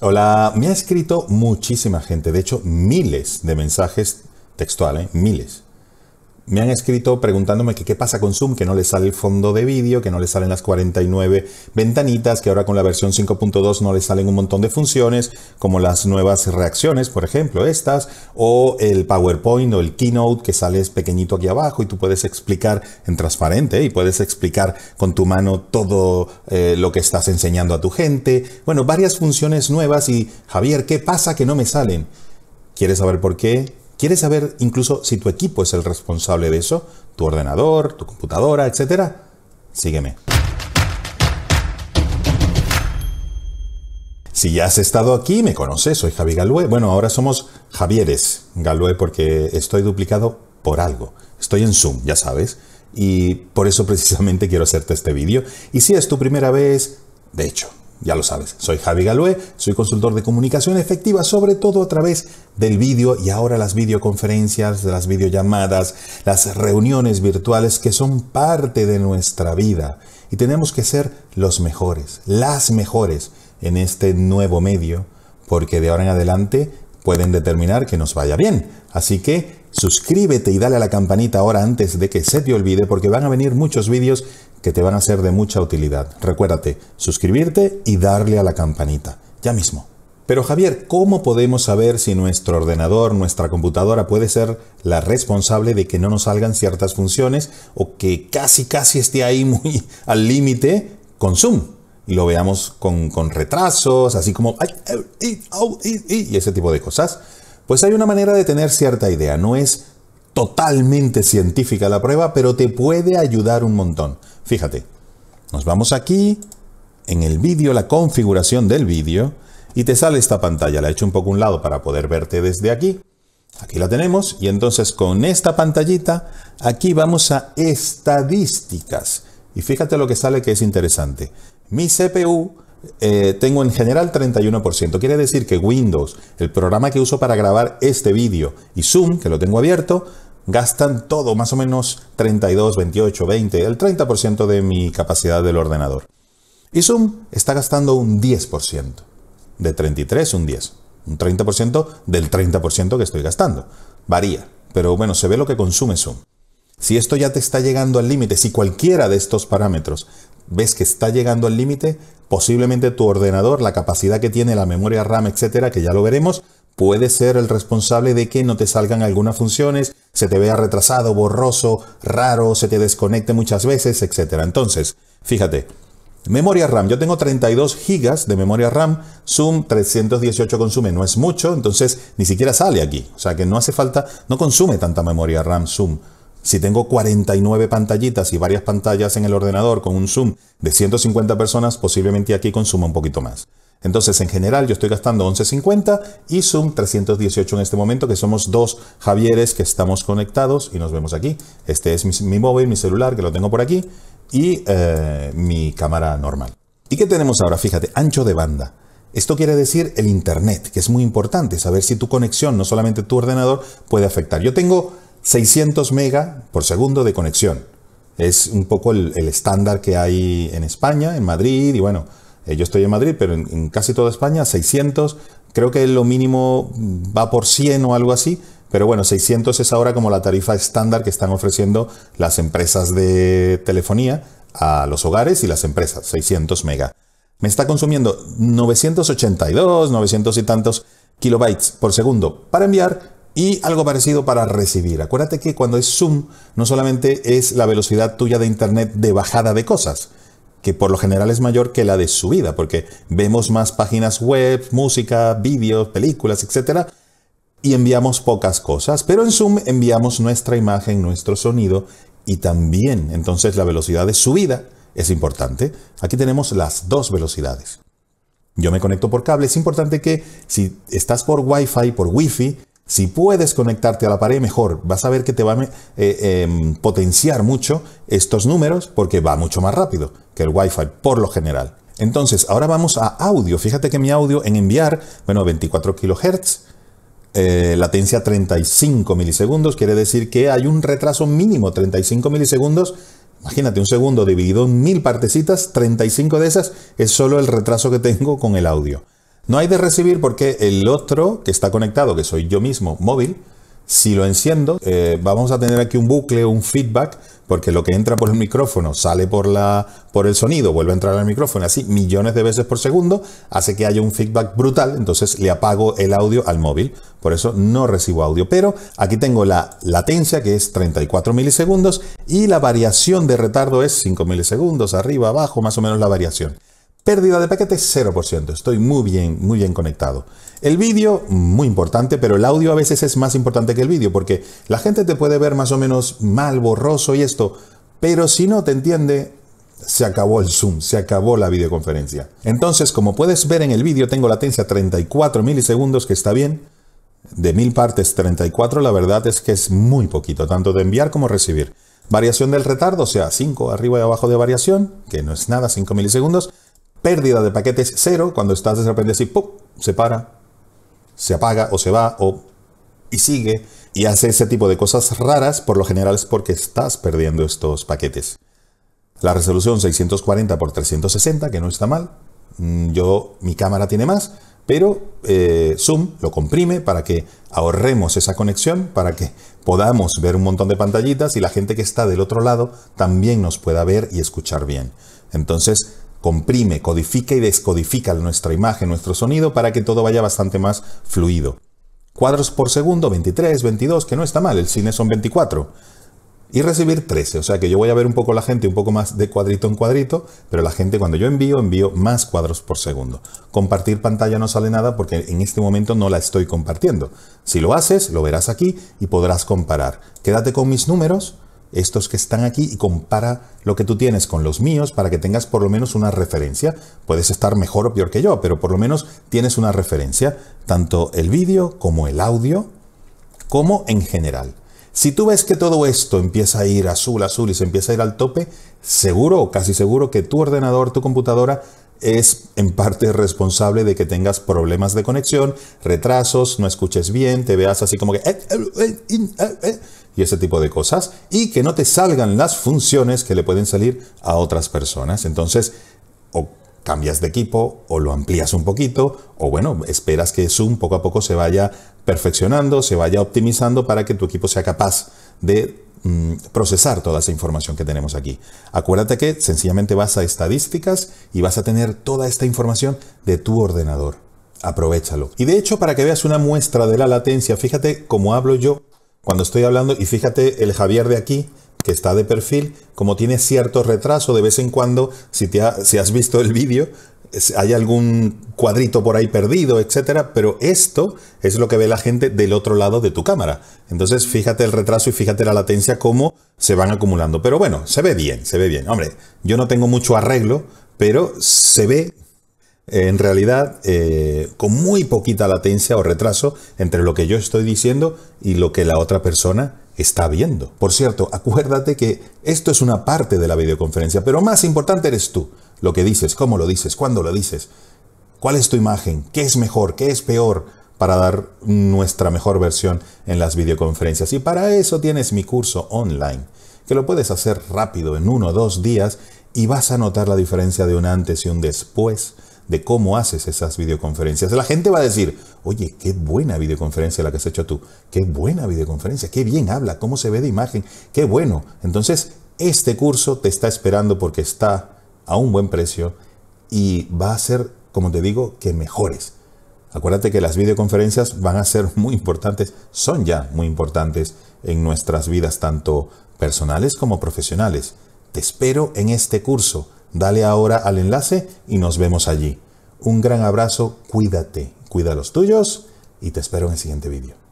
Hola, me ha escrito muchísima gente, de hecho miles de mensajes textuales, ¿eh? miles me han escrito preguntándome qué pasa con Zoom, que no le sale el fondo de vídeo, que no le salen las 49 ventanitas, que ahora con la versión 5.2 no le salen un montón de funciones, como las nuevas reacciones, por ejemplo, estas, o el PowerPoint o el Keynote que sales pequeñito aquí abajo y tú puedes explicar en transparente y puedes explicar con tu mano todo eh, lo que estás enseñando a tu gente. Bueno, varias funciones nuevas y Javier, ¿qué pasa que no me salen? ¿Quieres saber por qué? ¿Quieres saber incluso si tu equipo es el responsable de eso? ¿Tu ordenador, tu computadora, etcétera? Sígueme. Si ya has estado aquí, me conoces, soy Javi Galué. Bueno, ahora somos Javieres Galué porque estoy duplicado por algo. Estoy en Zoom, ya sabes, y por eso precisamente quiero hacerte este vídeo. Y si es tu primera vez, de hecho, ya lo sabes, soy Javi Galué, soy consultor de comunicación efectiva, sobre todo a través del vídeo y ahora las videoconferencias, las videollamadas, las reuniones virtuales que son parte de nuestra vida. Y tenemos que ser los mejores, las mejores en este nuevo medio, porque de ahora en adelante pueden determinar que nos vaya bien. Así que Suscríbete y dale a la campanita ahora antes de que se te olvide porque van a venir muchos vídeos que te van a ser de mucha utilidad. Recuérdate, suscribirte y darle a la campanita. Ya mismo. Pero Javier, ¿cómo podemos saber si nuestro ordenador, nuestra computadora puede ser la responsable de que no nos salgan ciertas funciones o que casi casi esté ahí muy al límite con Zoom? Y lo veamos con, con retrasos, así como y ese tipo de cosas. Pues hay una manera de tener cierta idea, no es totalmente científica la prueba, pero te puede ayudar un montón. Fíjate, nos vamos aquí, en el vídeo, la configuración del vídeo, y te sale esta pantalla. La he hecho un poco a un lado para poder verte desde aquí. Aquí la tenemos y entonces con esta pantallita aquí vamos a estadísticas. Y fíjate lo que sale que es interesante. Mi CPU eh, tengo en general 31%. Quiere decir que Windows, el programa que uso para grabar este vídeo, y Zoom, que lo tengo abierto, gastan todo, más o menos 32, 28, 20, el 30% de mi capacidad del ordenador. Y Zoom está gastando un 10%. De 33, un 10. Un 30% del 30% que estoy gastando. Varía, pero bueno, se ve lo que consume Zoom. Si esto ya te está llegando al límite, si cualquiera de estos parámetros ves que está llegando al límite, Posiblemente tu ordenador, la capacidad que tiene, la memoria RAM, etcétera, que ya lo veremos, puede ser el responsable de que no te salgan algunas funciones, se te vea retrasado, borroso, raro, se te desconecte muchas veces, etcétera. Entonces, fíjate, Memoria RAM. Yo tengo 32 GB de memoria RAM. Zoom 318 consume. No es mucho, entonces ni siquiera sale aquí. O sea que no hace falta, no consume tanta memoria RAM Zoom. Si tengo 49 pantallitas y varias pantallas en el ordenador con un zoom de 150 personas, posiblemente aquí consuma un poquito más. Entonces, en general, yo estoy gastando 11.50 y Zoom 318 en este momento, que somos dos Javieres que estamos conectados y nos vemos aquí. Este es mi, móvil, mi celular, que lo tengo por aquí, y eh, mi cámara normal. ¿Y qué tenemos ahora? Fíjate, ancho de banda. Esto quiere decir el Internet, que es muy importante, saber si tu conexión, no solamente tu ordenador, puede afectar. Yo tengo 600 mega por segundo de conexión. Es un poco el, estándar que hay en España, en Madrid, y bueno, eh, yo estoy en Madrid, pero en, en, casi toda España 600, creo que lo mínimo va por 100 o algo así, pero bueno, 600 es ahora como la tarifa estándar que están ofreciendo las empresas de telefonía a los hogares y las empresas, 600 mega. Me está consumiendo 982, 900 y tantos kilobytes por segundo para enviar y algo parecido para recibir. Acuérdate que cuando es zoom no solamente es la velocidad tuya de internet de bajada de cosas, que por lo general es mayor que la de subida, porque vemos más páginas web, música, vídeos, películas, etc. Y enviamos pocas cosas, pero en Zoom enviamos nuestra imagen, nuestro sonido y también entonces la velocidad de subida es importante. Aquí tenemos las dos velocidades. Yo me conecto por cable. Es importante que si estás por Wi-Fi, por Wi-Fi, si puedes conectarte a la pared, mejor. Vas a ver que te va a eh, em, potenciar mucho estos números porque va mucho más rápido que el Wi-Fi por lo general. Entonces, ahora vamos a audio. Fíjate que mi audio en enviar, bueno, 24 kHz, eh, latencia 35 milisegundos, quiere decir que hay un retraso mínimo 35 milisegundos. Imagínate, un segundo dividido en mil partecitas, 35 de esas es solo el retraso que tengo con el audio. No hay de recibir porque el otro que está conectado, que soy yo mismo, móvil, si lo enciendo, eh, vamos a tener aquí un bucle, un feedback, porque lo que entra por el micrófono sale por, la, por el sonido, vuelve a entrar al micrófono, así millones de veces por segundo, hace que haya un feedback brutal, entonces le apago el audio al móvil, por eso no recibo audio. Pero aquí tengo la latencia que es 34 milisegundos y la variación de retardo es 5 milisegundos, arriba, abajo, más o menos la variación. Pérdida de paquete 0%. Estoy muy bien, muy bien conectado. El vídeo, muy importante, pero el audio a veces es más importante que el vídeo porque la gente te puede ver más o menos mal, borroso y esto, pero si no te entiende, se acabó el Zoom, se acabó la videoconferencia. Entonces, como puedes ver en el vídeo, tengo latencia 34 milisegundos, que está bien. De mil partes 34, la verdad es que es muy poquito, tanto de enviar como recibir. Variación del retardo, o sea, 5 arriba y abajo de variación, que no es nada, 5 milisegundos. Pérdida de paquetes cero, cuando estás de repente así, se para, se apaga o se va o, y sigue y hace ese tipo de cosas raras, por lo general es porque estás perdiendo estos paquetes. La resolución 640x360, que no está mal. Mm, yo, mi cámara tiene más, pero eh, Zoom lo comprime para que ahorremos esa conexión, para que podamos ver un montón de pantallitas y la gente que está del otro lado también nos pueda ver y escuchar bien. Entonces, comprime, codifica y descodifica nuestra imagen, nuestro sonido, para que todo vaya bastante más fluido. Cuadros por segundo, 23, 22, que no está mal, el cine son 24. Y recibir 13, o sea que yo voy a ver un poco la gente, un poco más de cuadrito en cuadrito, pero la gente cuando yo envío, envío más cuadros por segundo. Compartir pantalla no sale nada porque en este momento no la estoy compartiendo. Si lo haces, lo verás aquí y podrás comparar. Quédate con mis números, estos que están aquí y compara lo que tú tienes con los míos para que tengas por lo menos una referencia. Puedes estar mejor o peor que yo, pero por lo menos tienes una referencia, tanto el vídeo como el audio, como en general. Si tú ves que todo esto empieza a ir azul, azul y se empieza a ir al tope, seguro o casi seguro que tu ordenador, tu computadora, es en parte responsable de que tengas problemas de conexión, retrasos, no escuches bien, te veas así como que... Eh, eh, eh, y ese tipo de cosas, y que no te salgan las funciones que le pueden salir a otras personas. Entonces, o cambias de equipo, o lo amplías un poquito, o bueno, esperas que Zoom poco a poco se vaya perfeccionando, se vaya optimizando para que tu equipo sea capaz de mm, procesar toda esa información que tenemos aquí. Acuérdate que sencillamente vas a estadísticas y vas a tener toda esta información de tu ordenador. Aprovechalo. Y de hecho, para que veas una muestra de la latencia, fíjate cómo hablo yo cuando estoy hablando, y fíjate el Javier de aquí, que está de perfil, como tiene cierto retraso, de vez en cuando, si, te has visto el vídeo, hay algún cuadrito por ahí perdido, etcétera, pero esto es lo que ve la gente del otro lado de tu cámara. Entonces, fíjate el retraso y fíjate la latencia cómo se van acumulando. Pero bueno, se ve bien, se ve bien. Hombre, yo no tengo mucho arreglo, pero se ve eh, en realidad eh, con muy poquita latencia o retraso entre lo que yo estoy diciendo y lo que la otra persona está viendo. Por cierto, acuérdate que esto es una parte de la videoconferencia, pero más importante eres tú, lo que dices, cómo lo dices, cuándo lo dices, cuál es tu imagen, qué es mejor, qué es peor para dar nuestra mejor versión en las videoconferencias. Y para eso tienes mi curso online, que lo puedes hacer rápido en uno o dos días y vas a notar la diferencia de un antes y un después de cómo haces esas videoconferencias. La gente va a decir, oye, qué buena videoconferencia la que has hecho tú, qué buena videoconferencia, qué bien habla, cómo se ve de imagen, qué bueno. Entonces, este curso te está esperando porque está a un buen precio y va a ser, como te digo, que mejores. Acuérdate que las videoconferencias van a ser muy importantes, son ya muy importantes en nuestras vidas, tanto personales como profesionales. Te espero en este curso. Dale ahora al enlace y nos vemos allí. Un gran abrazo, cuídate, cuida los tuyos y te espero en el siguiente vídeo.